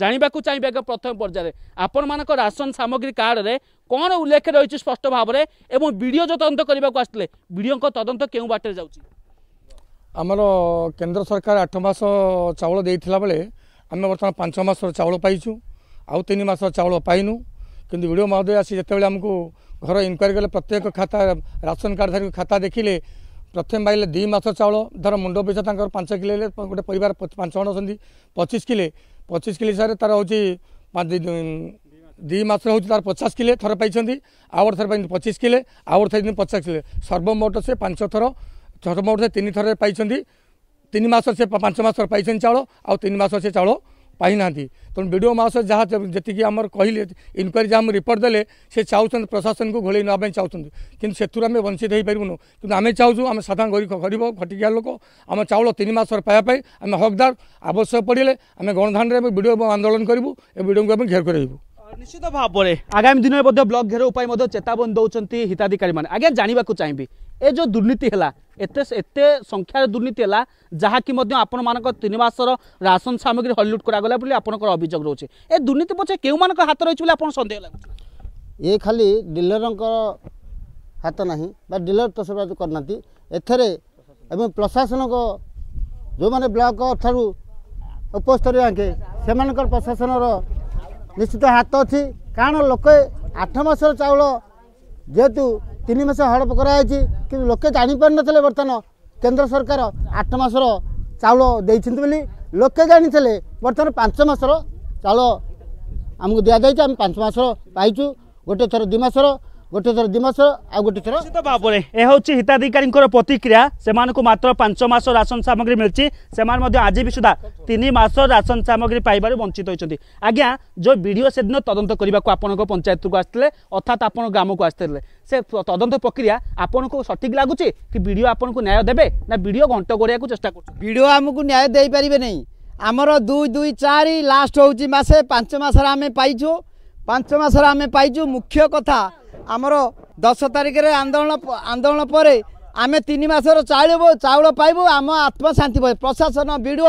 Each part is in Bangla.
ଜାଣିବାକୁ ଚାହିଁବେ ଆଜ୍ଞା ପ୍ରଥମ ପର୍ଯ୍ୟାୟରେ ଆପଣମାନଙ୍କ ରାସନ ସାମଗ୍ରୀ କାର୍ଡ଼ରେ କ'ଣ ଉଲ୍ଲେଖ ରହିଛି ସ୍ପଷ୍ଟ ଭାବରେ ଏବଂ ବିଡ଼ିଓ ଯେଉଁ ତଦନ୍ତ କରିବାକୁ ଆସିଥିଲେ ବିଡ଼ିଓଙ୍କ ତଦନ୍ତ କେଉଁ ବାଟରେ ଯାଉଛି ଆମର କେନ୍ଦ୍ର ସରକାର ଆଠ ମାସ ଚାଉଳ ଦେଇଥିଲା ବେଳେ ଆମେ ବର୍ତ୍ତମାନ ପାଞ୍ଚ ମାସର ଚାଉଳ ପାଇଛୁ ଆଉ ତିନି ମାସର ଚାଉଳ ପାଇନୁ କିନ୍ତୁ ବିଡ଼ିଓ ମହୋଦୟ ଆସି ଯେତେବେଳେ ଆମକୁ ଘର ଇନକ୍ୱାରି କଲେ ପ୍ରତ୍ୟେକ ଖାତା ରାସନ କାର୍ଡ଼ ଧରିକି ଖାତା ଦେଖିଲେ ପ୍ରଥମେ ପାଇଲେ ଦୁଇ ମାସ ଚାଉଳ ଧର ମୁଣ୍ଡ ପିଛା ତାଙ୍କର ପାଞ୍ଚ କିଲୋ ହେଲେ ଗୋଟେ ପରିବାର ପାଞ୍ଚ ଜଣ ଅଛନ୍ତି ପଚିଶ କିଲେ ପଚିଶ କିଲୋ ହିସାବରେ ତା'ର ହେଉଛି ଦୁଇ ମାସ ହେଉଛି ତା'ର ପଚାଶ କିଲେ ଥର ପାଇଛନ୍ତି ଆଉ ଗୋଟେ ଥର ପାଇଛନ୍ତି ପଚିଶ କିଲେ ଆଉ ଗୋଟେ ଥର ପଚାଶ କିଲେ ସର୍ବମୋଟ ସେ ପାଞ୍ଚ ଥର ସର୍ବମୋଟ ସେ ତିନି ଥରରେ ପାଇଛନ୍ତି ତିନି ମାସ ସେ ପାଞ୍ଚ ମାସରେ ପାଇଛନ୍ତି ଚାଉଳ ଆଉ ତିନି ମାସ ସେ ଚାଉଳ পাইনাহান্তি তেমন বি ডিও মহাশয় যা যেত আমার কহিলেন ইনকোয়ারি যা রিপোর্ট দেলে সে চাহুছেন প্রশাসনকে ঘোড়াই নেওয়া চাহুছেন কিন্তু সেথু আমি বঞ্চিত হয়ে পারবুনু কিন্তু আমি চাহুছু আমি সাধারণ গরিব খটিকিয়া লোক আমার চাউল তিন মাসর পাওয়া আমি হকদার আবশ্যক পড়লে আমি গণধানের বি ডিও আন্দোলন করবু এ বি ডিওকে আমি ঘের করাইবু নিশ্চিত ভাবে আগামী দিনের মধ্যে ব্লক ঘেরাও মধ্যে চেতাবনী দৌঁচ হিতাধিকারী মানে আজ্ঞা জাঁয়া চাইবি এ যে দুর্নীতি হল এতে এতে সংখ্যার দুর্নীতি হল যাকি আপন মানক তিন মাসর রাসন সামগ্রী হলিউড করা বলে আপনার অভিযোগ রয়েছে এ দুর্নীতি পছে কেউ মানক হাত রয়েছে বলে আপনার সন্দেহ লাগুছে ଏ ଖାଲି ଡିଲରଙ୍କର ହାତ ନାହିଁ ବା ଡିଲର ତସରବାଜ କରିନାହାନ୍ତି ଏଥିରେ ଏବଂ ପ୍ରଶାସନଙ୍କ ଯେଉଁମାନେ ବ୍ଲକ ଠାରୁ ଉପସ୍ତରୀୟ ଆଙ୍କେ ସେମାନଙ୍କର ପ୍ରଶାସନର ନିଶ୍ଚିତ ହାତ ଅଛି କାରଣ ଲୋକେ ଆଠ ମାସର ଚାଉଳ ଯେହେତୁ ତିନି ମାସ ହଡ଼ପ କରାଯାଇଛି କିନ୍ତୁ ଲୋକେ ଜାଣିପାରିନଥିଲେ ବର୍ତ୍ତମାନ କେନ୍ଦ୍ର ସରକାର ଆଠ ମାସର ଚାଉଳ ଦେଇଛନ୍ତି ବୋଲି ଲୋକେ ଜାଣିଥିଲେ ବର୍ତ୍ତମାନ ପାଞ୍ଚ ମାସର ଚାଉଳ ଆମକୁ ଦିଆଯାଇଛି ଆମେ ପାଞ୍ଚ ମାସର ପାଇଛୁ ଗୋଟେ ଥର ଦୁଇ ମାସର ଗୋଟେ ଥର ଦୁଇ ମାସ ଆଉ ଗୋଟେ ଥର ନିଶ୍ଚିତ ଭାବରେ ଏ ହେଉଛି ହିତାଧିକାରୀଙ୍କର ପ୍ରତିକ୍ରିୟା ସେମାନଙ୍କୁ ମାତ୍ର ପାଞ୍ଚ ମାସ ରାସନ ସାମଗ୍ରୀ ମିଳିଛି ସେମାନେ ମଧ୍ୟ ଆଜି ବି ସୁଦ୍ଧା ତିନି ମାସ ରାସନ ସାମଗ୍ରୀ ପାଇବାରୁ ବଞ୍ଚିତ ହୋଇଛନ୍ତି ଆଜ୍ଞା ଯେଉଁ ଭିଡ଼ିଓ ସେଦିନ ତଦନ୍ତ କରିବାକୁ ଆପଣଙ୍କ ପଞ୍ଚାୟତକୁ ଆସିଥିଲେ ଅର୍ଥାତ୍ ଆପଣ ଗ୍ରାମକୁ ଆସିଥିଲେ ସେ ତଦନ୍ତ ପ୍ରକ୍ରିୟା ଆପଣଙ୍କୁ ସଠିକ୍ ଲାଗୁଛି କି ଭିଡ଼ିଓ ଆପଣଙ୍କୁ ନ୍ୟାୟ ଦେବେ ନା ଭିଡ଼ିଓ ଘଣ୍ଟ କରିବାକୁ ଚେଷ୍ଟା କରୁଛନ୍ତି ଭିଡ଼ିଓ ଆମକୁ ନ୍ୟାୟ ଦେଇପାରିବେ ନାହିଁ ଆମର ଦୁଇ ଦୁଇ ଚାରି ଲାଷ୍ଟ ହେଉଛି ମାସେ ପାଞ୍ଚ ମାସରେ ଆମେ ପାଇଛୁ ପାଞ୍ଚ ମାସରେ ଆମେ ପାଇଛୁ ମୁଖ୍ୟ କଥା आमर दस तारिखेर आन्दोलन आन्दोलन पर आमेतिस पबु आम आत्मा शान्ति प्रशासन विड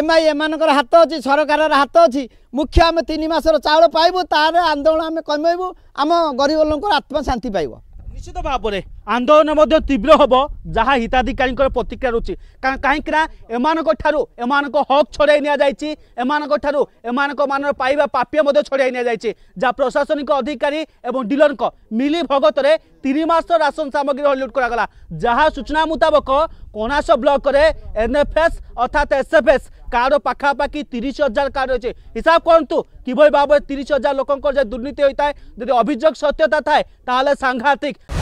एमआई ए हात अलिक सरकार र हत मुख्य आम तिन मास र चाउ पाबु त आन्दोलन आम कमैबु आम गरीब लोक आत्मा शान्ति पाव निश्चित भाव भएर আন্দোলন মধ্যে তীব্র হব যা হিতাধিকারী প্রতিক্রিয়া রয়েছে কারণ কাহিঁকি না এমানু এমানক হক ছড়াই নিয়ে যাই এমানু এমানক মানর পাইবা পাপিয়া মধ্যে ছড়াই নিয়ে যাই যা প্রশাসনিক অধিকারী এবং ডিলর মিলি ভগতরে তিন মাস রাশন সামগ্রী হলিউড করা যা সূচনা মুতাবক কনাস ব্লকরে এনএফএস অর্থাৎ এসএফএস কার্ড পাখাপাখি তিরিশ হাজার কার্ড রয়েছে হিসাব করতু কিভাবে ভাবে তিরিশ হাজার লোকঙ্কর যে দুর্নীতি হয়ে থাকে যদি অভিযোগ সত্যতা থাকে তাহলে সাংঘাতিক